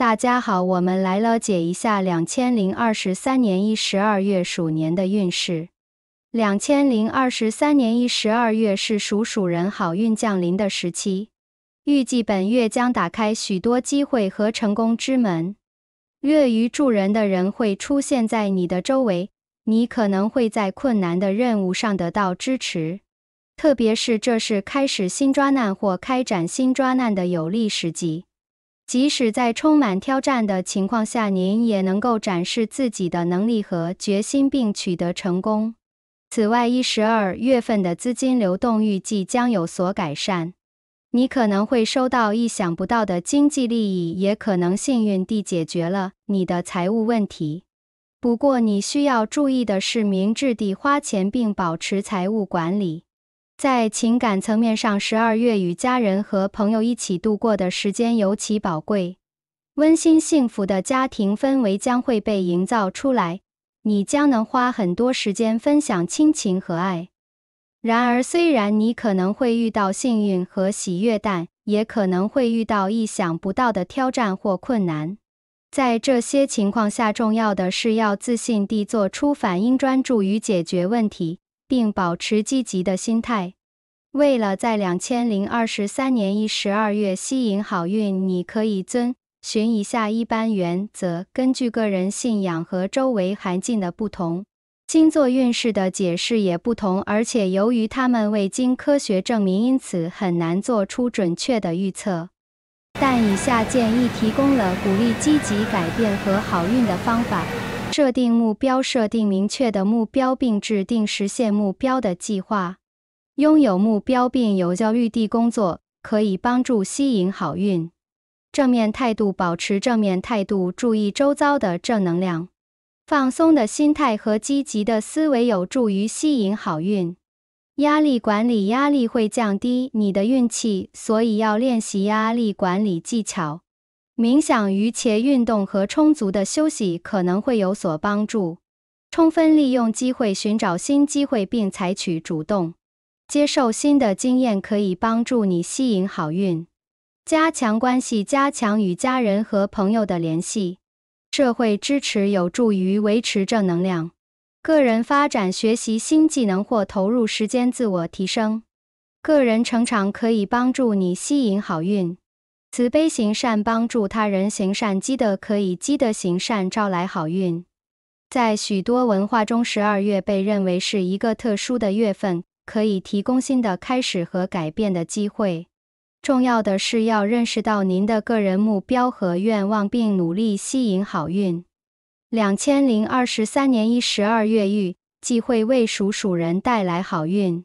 大家好，我们来了解一下两千零二十三年一十二月鼠年的运势。两千零二十三年一十二月是属鼠人好运降临的时期，预计本月将打开许多机会和成功之门。乐于助人的人会出现在你的周围，你可能会在困难的任务上得到支持，特别是这是开始新抓难或开展新抓难的有利时机。即使在充满挑战的情况下，您也能够展示自己的能力和决心，并取得成功。此外，一十二月份的资金流动预计将有所改善。你可能会收到意想不到的经济利益，也可能幸运地解决了你的财务问题。不过，你需要注意的是，明智地花钱并保持财务管理。在情感层面上，十二月与家人和朋友一起度过的时间尤其宝贵，温馨幸福的家庭氛围将会被营造出来。你将能花很多时间分享亲情和爱。然而，虽然你可能会遇到幸运和喜悦，但也可能会遇到意想不到的挑战或困难。在这些情况下，重要的是要自信地做出反应，专注于解决问题。并保持积极的心态。为了在两千零二十三年一十二月吸引好运，你可以遵循以下一般原则。根据个人信仰和周围环境的不同，星座运势的解释也不同。而且，由于他们未经科学证明，因此很难做出准确的预测。但以下建议提供了鼓励积极改变和好运的方法。设定目标，设定明确的目标并制定实现目标的计划。拥有目标并有教育地工作，可以帮助吸引好运。正面态度，保持正面态度，注意周遭的正能量。放松的心态和积极的思维有助于吸引好运。压力管理，压力会降低你的运气，所以要练习压力管理技巧。冥想、与且运动和充足的休息可能会有所帮助。充分利用机会，寻找新机会并采取主动。接受新的经验可以帮助你吸引好运。加强关系，加强与家人和朋友的联系。社会支持有助于维持正能量。个人发展，学习新技能或投入时间自我提升。个人成长可以帮助你吸引好运。慈悲行善，帮助他人行善，积德可以积德行善，招来好运。在许多文化中，十二月被认为是一个特殊的月份，可以提供新的开始和改变的机会。重要的是要认识到您的个人目标和愿望，并努力吸引好运。两千零二十三年一十二月遇既会为属鼠人带来好运。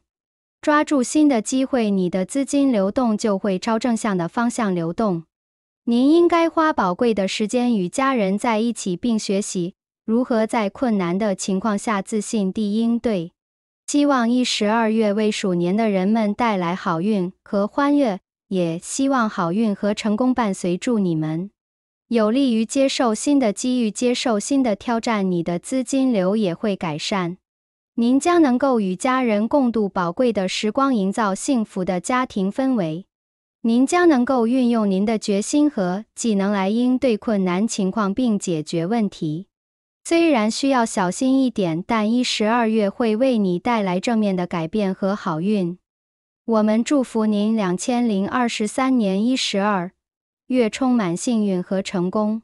抓住新的机会，你的资金流动就会朝正向的方向流动。您应该花宝贵的时间与家人在一起，并学习如何在困难的情况下自信地应对。希望一十二月为鼠年的人们带来好运和欢乐，也希望好运和成功伴随。住你们有利于接受新的机遇，接受新的挑战，你的资金流也会改善。您将能够与家人共度宝贵的时光，营造幸福的家庭氛围。您将能够运用您的决心和技能来应对困难情况并解决问题。虽然需要小心一点，但一十二月会为你带来正面的改变和好运。我们祝福您两千零二十三年一十二月充满幸运和成功。